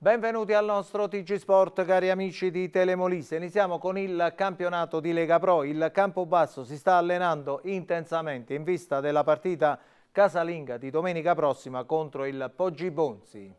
Benvenuti al nostro TG Sport cari amici di Telemolise, iniziamo con il campionato di Lega Pro, il Campobasso si sta allenando intensamente in vista della partita casalinga di domenica prossima contro il Poggi Bonzi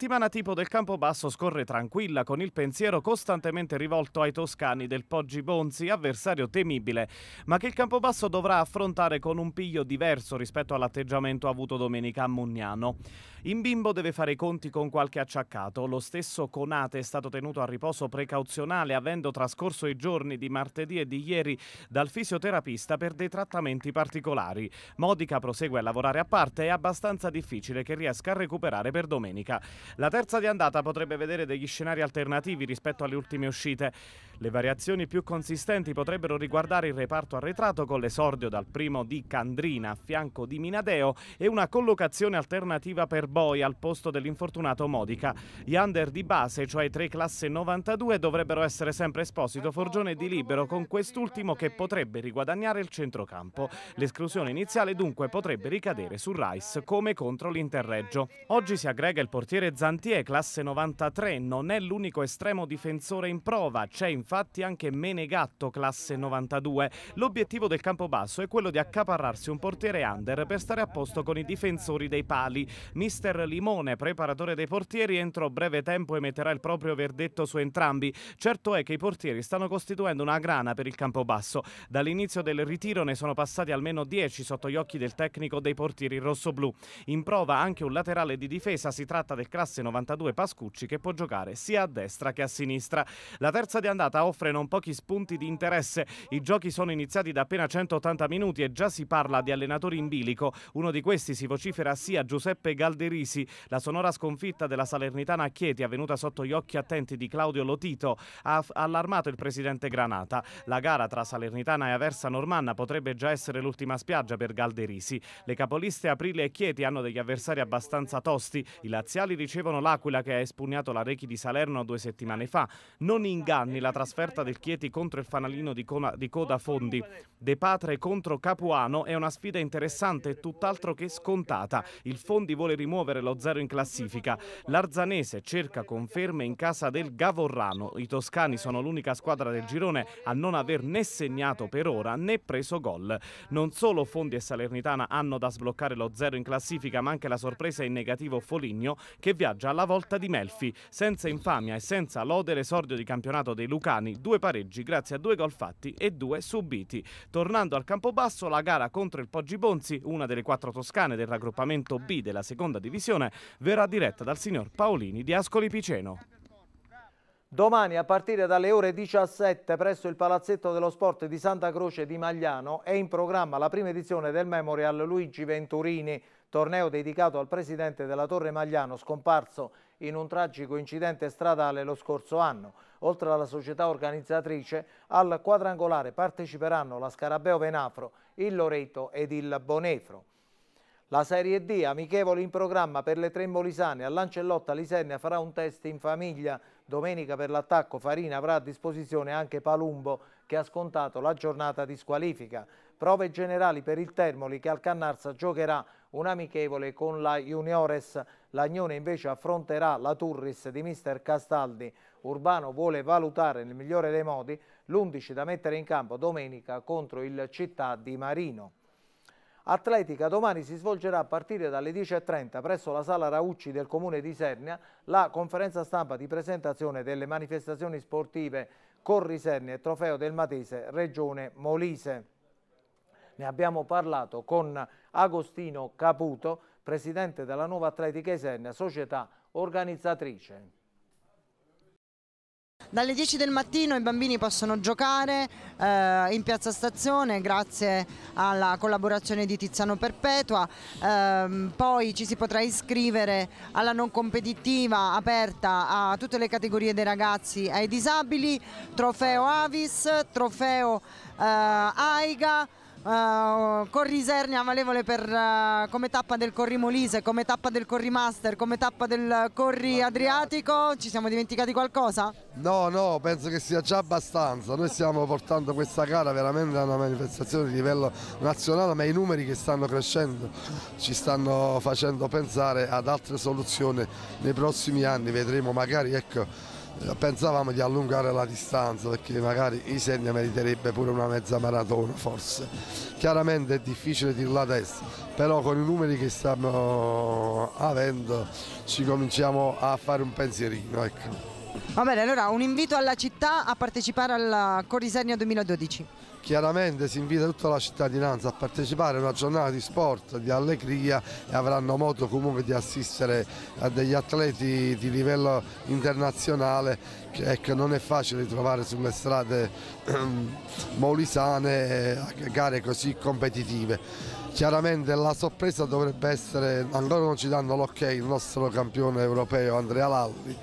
settimana tipo del Campobasso scorre tranquilla con il pensiero costantemente rivolto ai toscani del Poggi Bonzi, avversario temibile, ma che il Campobasso dovrà affrontare con un piglio diverso rispetto all'atteggiamento avuto domenica a Mugnano. In bimbo deve fare i conti con qualche acciaccato, lo stesso Conate è stato tenuto a riposo precauzionale avendo trascorso i giorni di martedì e di ieri dal fisioterapista per dei trattamenti particolari. Modica prosegue a lavorare a parte, e è abbastanza difficile che riesca a recuperare per domenica. La terza di andata potrebbe vedere degli scenari alternativi rispetto alle ultime uscite. Le variazioni più consistenti potrebbero riguardare il reparto arretrato con l'esordio dal primo di Candrina a fianco di Minadeo e una collocazione alternativa per Boi al posto dell'infortunato Modica. Gli under di base, cioè i tre classe 92, dovrebbero essere sempre Esposito, Forgione Di Libero con quest'ultimo che potrebbe riguadagnare il centrocampo. L'esclusione iniziale dunque potrebbe ricadere su Rice come contro l'Interreggio. Oggi si aggrega il portiere Zantie, classe 93, non è l'unico estremo difensore in prova, c'è infatti anche Menegatto, classe 92. L'obiettivo del campo basso è quello di accaparrarsi un portiere under per stare a posto con i difensori dei pali. Mister Limone, preparatore dei portieri, entro breve tempo emetterà il proprio verdetto su entrambi. Certo è che i portieri stanno costituendo una grana per il campo basso. Dall'inizio del ritiro ne sono passati almeno 10 sotto gli occhi del tecnico dei portieri rossoblù. In prova anche un laterale di difesa, si tratta del classe classe 92 Pascucci che può giocare sia a destra che a sinistra. La terza di andata offre non pochi spunti di interesse. I giochi sono iniziati da appena 180 minuti e già si parla di allenatori in bilico. Uno di questi si vocifera sia Giuseppe Galderisi, la sonora sconfitta della Salernitana a Chieti avvenuta sotto gli occhi attenti di Claudio Lotito ha allarmato il presidente Granata. La gara tra Salernitana e Aversa Normanna potrebbe già essere l'ultima spiaggia per Galderisi. Le capoliste Aprile e Chieti hanno degli avversari abbastanza tosti. I laziali ricevono dicevano l'Aquila che ha espugnato la Rechi di Salerno due settimane fa. Non inganni la trasferta del Chieti contro il fanalino di, Cona, di Coda Fondi. De Patre contro Capuano è una sfida interessante e tutt'altro che scontata. Il Fondi vuole rimuovere lo zero in classifica. L'Arzanese cerca conferme in casa del Gavorrano. I toscani sono l'unica squadra del girone a non aver né segnato per ora né preso gol. Non solo Fondi e Salernitana hanno da sbloccare lo zero in classifica, ma anche la sorpresa in negativo Foligno che viaggia viaggia alla volta di Melfi. Senza infamia e senza lode l'esordio di campionato dei Lucani, due pareggi grazie a due gol fatti e due subiti. Tornando al Campobasso, la gara contro il Poggi Bonzi, una delle quattro toscane del raggruppamento B della seconda divisione, verrà diretta dal signor Paolini di Ascoli Piceno. Domani a partire dalle ore 17 presso il Palazzetto dello Sport di Santa Croce di Magliano è in programma la prima edizione del Memorial Luigi Venturini torneo dedicato al presidente della Torre Magliano scomparso in un tragico incidente stradale lo scorso anno. Oltre alla società organizzatrice, al quadrangolare parteciperanno la Scarabeo Venafro, il Loreto ed il Bonefro. La Serie D, amichevole in programma per le tre molisane, all'Ancellotta Lisernia farà un test in famiglia. Domenica per l'attacco Farina avrà a disposizione anche Palumbo che ha scontato la giornata di squalifica. Prove generali per il Termoli che al Cannarsa giocherà un amichevole con la Juniores. L'Agnone invece affronterà la Turris di mister Castaldi. Urbano vuole valutare nel migliore dei modi l'11 da mettere in campo domenica contro il Città di Marino. Atletica domani si svolgerà a partire dalle 10.30 presso la Sala Raucci del Comune di Sernia la conferenza stampa di presentazione delle manifestazioni sportive Corri Sernia e Trofeo del Matese Regione Molise. Ne abbiamo parlato con Agostino Caputo, presidente della Nuova Atletica Sernia, società organizzatrice. Dalle 10 del mattino i bambini possono giocare eh, in piazza stazione grazie alla collaborazione di Tiziano Perpetua, eh, poi ci si potrà iscrivere alla non competitiva aperta a tutte le categorie dei ragazzi e ai disabili, trofeo Avis, trofeo eh, AIGA, Uh, eh, Corrisernia valevole per, uh, come tappa del Corri Molise, come tappa del Corri Master, come tappa del Corri Adriatico. Ci siamo dimenticati qualcosa? No, no, penso che sia già abbastanza. Noi stiamo portando questa gara veramente a una manifestazione di livello nazionale, ma i numeri che stanno crescendo ci stanno facendo pensare ad altre soluzioni nei prossimi anni. Vedremo magari, ecco eh, pensavamo di allungare la distanza perché magari Isegna meriterebbe pure una mezza maratona forse chiaramente è difficile dirla adesso però con i numeri che stiamo avendo ci cominciamo a fare un pensierino ecco. va bene allora un invito alla città a partecipare al Corisegna 2012 chiaramente si invita tutta la cittadinanza a partecipare a una giornata di sport, di allegria e avranno modo comunque di assistere a degli atleti di livello internazionale che, eh, che non è facile trovare sulle strade maulisane ehm, eh, gare così competitive. Chiaramente la sorpresa dovrebbe essere, ancora non ci danno l'ok, il nostro campione europeo Andrea Lalli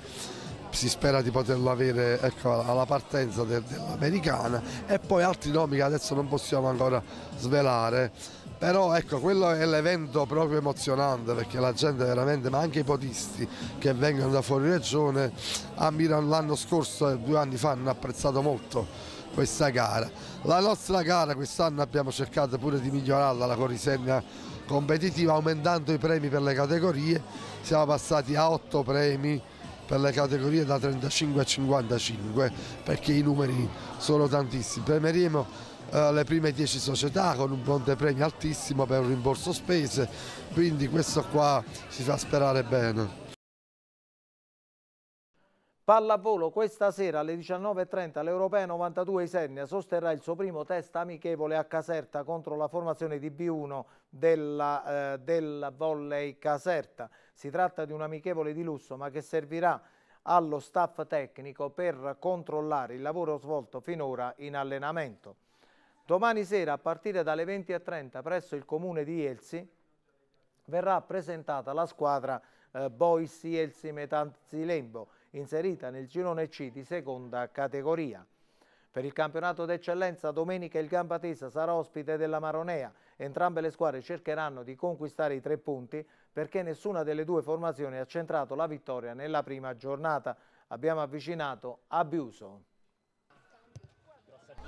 si spera di poterlo avere ecco, alla partenza de, dell'americana e poi altri nomi che adesso non possiamo ancora svelare però ecco quello è l'evento proprio emozionante perché la gente veramente ma anche i potisti che vengono da fuori regione ammirano l'anno scorso e due anni fa hanno apprezzato molto questa gara la nostra gara quest'anno abbiamo cercato pure di migliorarla la corisegna competitiva aumentando i premi per le categorie siamo passati a otto premi per le categorie da 35 a 55 perché i numeri sono tantissimi. Premeremo eh, le prime 10 società con un montepremio altissimo per un rimborso spese, quindi questo qua si fa sperare bene. Pallavolo questa sera alle 19.30 l'Europea 92 Isernia sosterrà il suo primo test amichevole a Caserta contro la formazione di B1 della, eh, del volley Caserta. Si tratta di un amichevole di lusso ma che servirà allo staff tecnico per controllare il lavoro svolto finora in allenamento. Domani sera a partire dalle 20.30 presso il comune di Elsi verrà presentata la squadra eh, Bois Elsi Metanzilembo inserita nel girone C di seconda categoria. Per il campionato d'eccellenza domenica il Gambatesa sarà ospite della Maronea. Entrambe le squadre cercheranno di conquistare i tre punti perché nessuna delle due formazioni ha centrato la vittoria nella prima giornata. Abbiamo avvicinato Abiuso.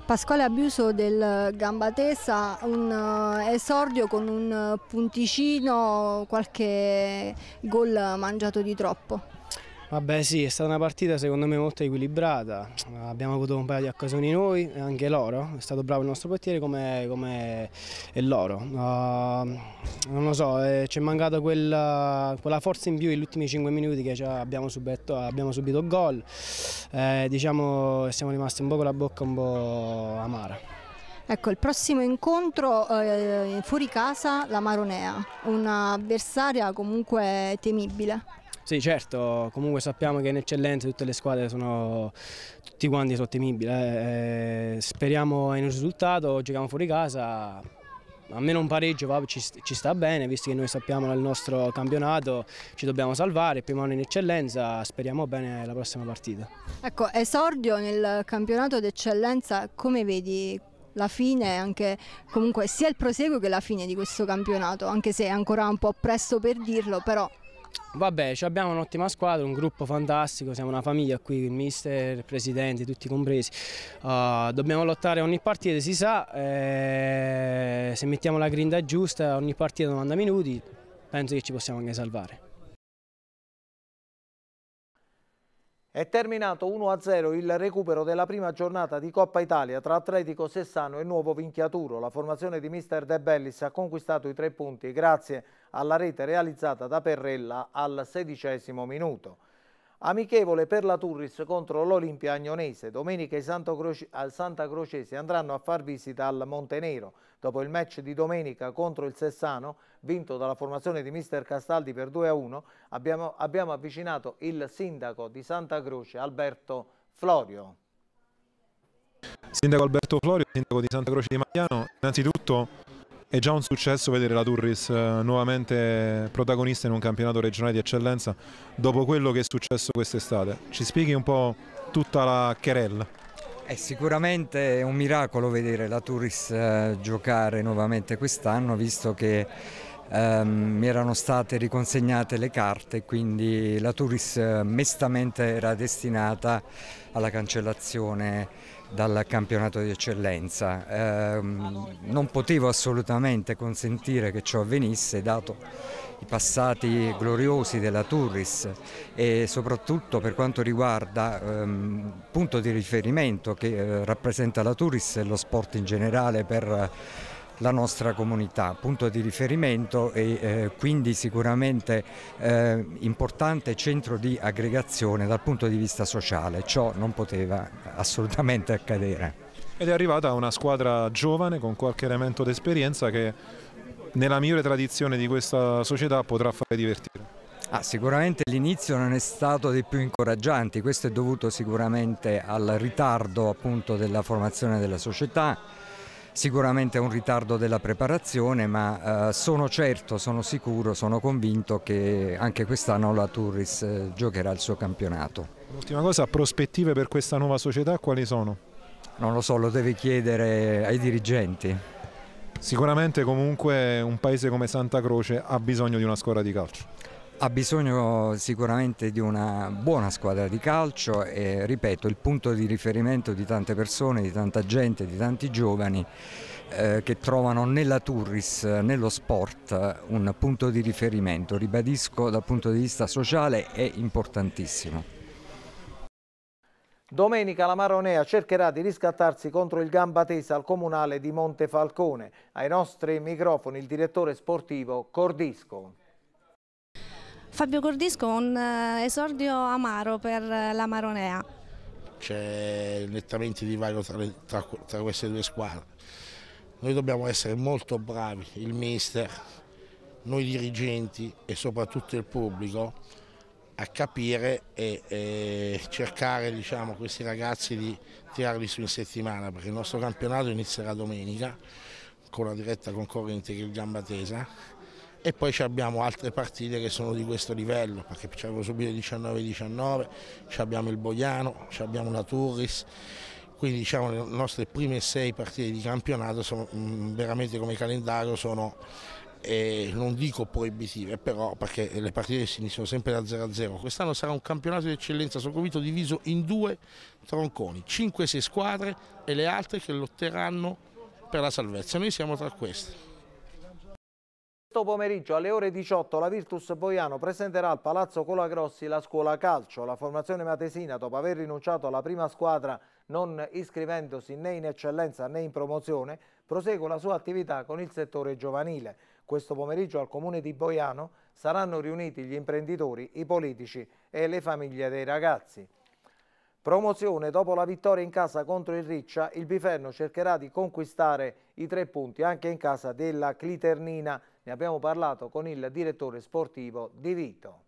Pasquale Abiuso del Gambatesa, un eh, esordio con un eh, punticino, qualche gol mangiato di troppo. Vabbè sì, è stata una partita secondo me molto equilibrata, abbiamo avuto un paio di occasioni noi e anche loro, è stato bravo il nostro portiere come, come è loro. Uh, non lo so, eh, ci è mancata quella, quella, forza in più negli ultimi 5 minuti che abbiamo, subetto, abbiamo subito gol, eh, diciamo siamo rimasti un po' con la bocca un po' amara. Ecco, il prossimo incontro eh, fuori casa, la Maronea, un'avversaria comunque temibile. Sì, certo, comunque sappiamo che in eccellenza tutte le squadre sono tutti quanti sottimibili. Eh, eh. Speriamo in un risultato, giochiamo fuori casa, almeno un pareggio va, ci, ci, sta bene, visto che noi sappiamo nel nostro campionato ci dobbiamo salvare, prima anno in eccellenza, speriamo bene la prossima partita. Ecco, esordio nel campionato d'eccellenza, come vedi la fine, anche, comunque sia il proseguo che la fine di questo campionato, anche se è ancora un po' presto per dirlo, però Vabbè, abbiamo un'ottima squadra, un gruppo fantastico, siamo una famiglia qui, il mister, il presidente, tutti compresi. Uh, dobbiamo lottare ogni partita, si sa, eh, se mettiamo la grinda giusta ogni partita 90 minuti, penso che ci possiamo anche salvare. È terminato 1-0 il recupero della prima giornata di Coppa Italia tra Atletico Sessano e Nuovo Vinchiaturo. La formazione di mister De Bellis ha conquistato i tre punti grazie alla rete realizzata da Perrella al sedicesimo minuto. Amichevole per la Turris contro l'Olimpia Agnonese. Domenica i Santa, Croce, Santa Crocesi andranno a far visita al Montenero. Dopo il match di domenica contro il Sessano, vinto dalla formazione di mister Castaldi per 2-1, abbiamo, abbiamo avvicinato il sindaco di Santa Croce, Alberto Florio. Sindaco Alberto Florio, sindaco di Santa Croce di Magliano, innanzitutto è già un successo vedere la Turris eh, nuovamente protagonista in un campionato regionale di eccellenza dopo quello che è successo quest'estate. Ci spieghi un po' tutta la querella? È sicuramente un miracolo vedere la Turris eh, giocare nuovamente quest'anno visto che ehm, mi erano state riconsegnate le carte, quindi la Turis eh, mestamente era destinata alla cancellazione dal campionato di eccellenza. Eh, non potevo assolutamente consentire che ciò avvenisse dato i passati gloriosi della Turris e soprattutto per quanto riguarda il ehm, punto di riferimento che eh, rappresenta la Turris e lo sport in generale per la nostra comunità, punto di riferimento e eh, quindi sicuramente eh, importante centro di aggregazione dal punto di vista sociale, ciò non poteva assolutamente accadere. Ed è arrivata una squadra giovane con qualche elemento d'esperienza che nella migliore tradizione di questa società potrà fare divertire. Ah, sicuramente l'inizio non è stato dei più incoraggianti, questo è dovuto sicuramente al ritardo appunto, della formazione della società, sicuramente un ritardo della preparazione, ma eh, sono certo, sono sicuro, sono convinto che anche quest'anno la Turris eh, giocherà il suo campionato. L'ultima cosa, prospettive per questa nuova società quali sono? Non lo so, lo deve chiedere ai dirigenti. Sicuramente comunque un paese come Santa Croce ha bisogno di una squadra di calcio. Ha bisogno sicuramente di una buona squadra di calcio e ripeto il punto di riferimento di tante persone, di tanta gente, di tanti giovani eh, che trovano nella Turris, nello sport un punto di riferimento, ribadisco dal punto di vista sociale è importantissimo. Domenica la Maronea cercherà di riscattarsi contro il Gambatesa al comunale di Montefalcone. Ai nostri microfoni il direttore sportivo Cordisco. Fabio Cordisco un eh, esordio amaro per eh, la Maronea. C'è nettamente divario tra, le, tra, tra queste due squadre. Noi dobbiamo essere molto bravi, il mister, noi dirigenti e soprattutto il pubblico, a capire e, e cercare diciamo, questi ragazzi di tirarli su in settimana, perché il nostro campionato inizierà domenica con la diretta concorrente che è il Gambatesa e poi abbiamo altre partite che sono di questo livello, perché abbiamo subito 19-19, abbiamo il Boiano, abbiamo la Turris, quindi diciamo, le nostre prime sei partite di campionato sono, mm, veramente come calendario sono eh, non dico proibitive, però perché le partite si iniziano sempre da 0 a 0. Quest'anno sarà un campionato di eccellenza, sono convinto, diviso in due tronconi, 5-6 squadre e le altre che lotteranno per la salvezza. Noi siamo tra queste. Questo pomeriggio alle ore 18 la Virtus Boiano presenterà al Palazzo Colagrossi la scuola calcio. La formazione matesina, dopo aver rinunciato alla prima squadra non iscrivendosi né in eccellenza né in promozione, prosegue la sua attività con il settore giovanile. Questo pomeriggio al comune di Boiano saranno riuniti gli imprenditori, i politici e le famiglie dei ragazzi. Promozione dopo la vittoria in casa contro il Riccia, il Biferno cercherà di conquistare i tre punti anche in casa della Cliternina ne abbiamo parlato con il direttore sportivo Di Vito.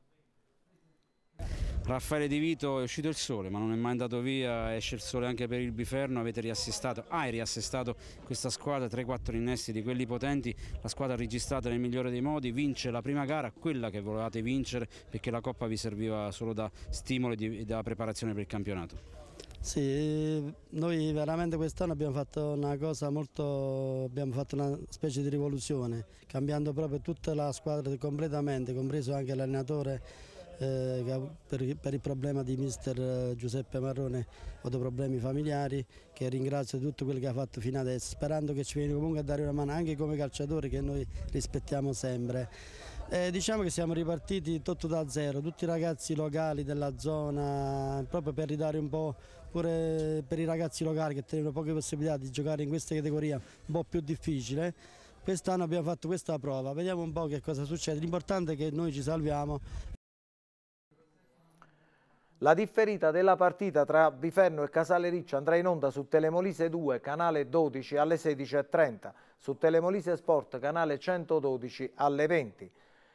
Raffaele Di Vito è uscito il sole ma non è mai andato via, esce il sole anche per il Biferno, avete riassestato, hai riassestato questa squadra, 3-4 innesti di quelli potenti, la squadra registrata nel migliore dei modi, vince la prima gara, quella che volevate vincere perché la Coppa vi serviva solo da stimolo e da preparazione per il campionato. Sì, noi veramente quest'anno abbiamo fatto una cosa molto, abbiamo fatto una specie di rivoluzione, cambiando proprio tutta la squadra completamente, compreso anche l'allenatore eh, per, per, il problema di mister eh, Giuseppe Marrone, ho dei problemi familiari, che ringrazio di tutto quello che ha fatto fino adesso, sperando che ci venga comunque a dare una mano anche come calciatori che noi rispettiamo sempre. Eh, diciamo che siamo ripartiti tutto da zero, tutti i ragazzi locali della zona, proprio per ridare un po' pure per i ragazzi locali che tenevano poche possibilità di giocare in questa categoria un po' più difficile. Quest'anno abbiamo fatto questa prova, vediamo un po' che cosa succede, l'importante è che noi ci salviamo. La differita della partita tra Biferno e Casale Riccio andrà in onda su Telemolise 2, canale 12 alle 16.30, su Telemolise Sport, canale 112 alle 20.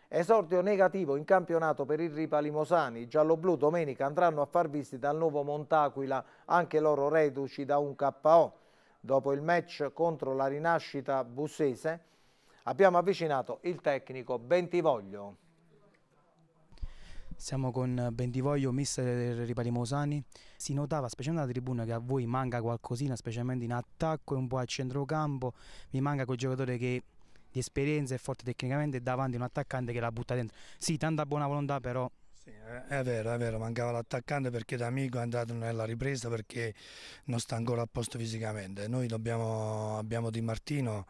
Esordio negativo in campionato per il Ripalimosani. I gialloblu domenica andranno a far visita al nuovo Montaquila, anche loro reduci da un KO. Dopo il match contro la rinascita bussese abbiamo avvicinato il tecnico Bentivoglio. Siamo con Bentivoglio, mister del Ripalimosani. Si notava, specialmente alla tribuna, che a voi manca qualcosina, specialmente in attacco e un po' a centrocampo. Vi manca quel giocatore che di esperienza, e forte tecnicamente, davanti a un attaccante che la butta dentro. Sì, tanta buona volontà, però sì, è vero, è vero, mancava l'attaccante perché D'Amico è andato nella ripresa perché non sta ancora a posto fisicamente. Noi dobbiamo, abbiamo Di Martino,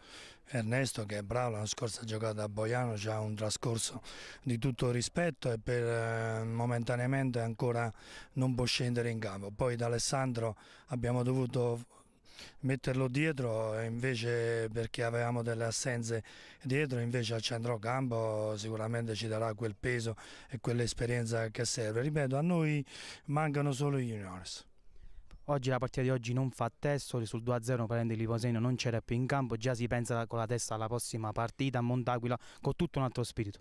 Ernesto che è bravo, l'anno scorso ha giocato a Boiano, ha un trascorso di tutto rispetto e per, eh, momentaneamente ancora non può scendere in campo. Poi da Alessandro abbiamo dovuto metterlo dietro invece perché avevamo delle assenze dietro invece al centrocampo sicuramente ci darà quel peso e quell'esperienza che serve ripeto a noi mancano solo i juniors Oggi la partita di oggi non fa testo, sul 2-0 prende Liposeno, non c'era più in campo, già si pensa con la testa alla prossima partita a Montaquila con tutto un altro spirito.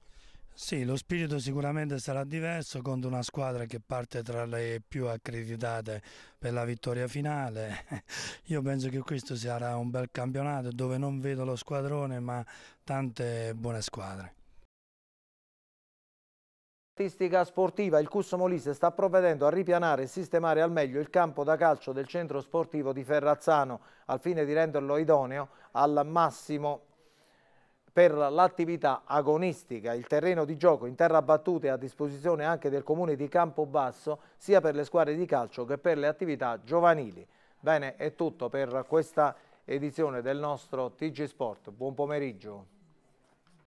Sì, lo spirito sicuramente sarà diverso contro una squadra che parte tra le più accreditate per la vittoria finale. Io penso che questo sarà un bel campionato dove non vedo lo squadrone ma tante buone squadre. Statistica sportiva, il Cusso Molise sta provvedendo a ripianare e sistemare al meglio il campo da calcio del centro sportivo di Ferrazzano al fine di renderlo idoneo al massimo per l'attività agonistica. Il terreno di gioco in terra battuta è a disposizione anche del comune di Campobasso sia per le squadre di calcio che per le attività giovanili. Bene, è tutto per questa edizione del nostro TG Sport. Buon pomeriggio.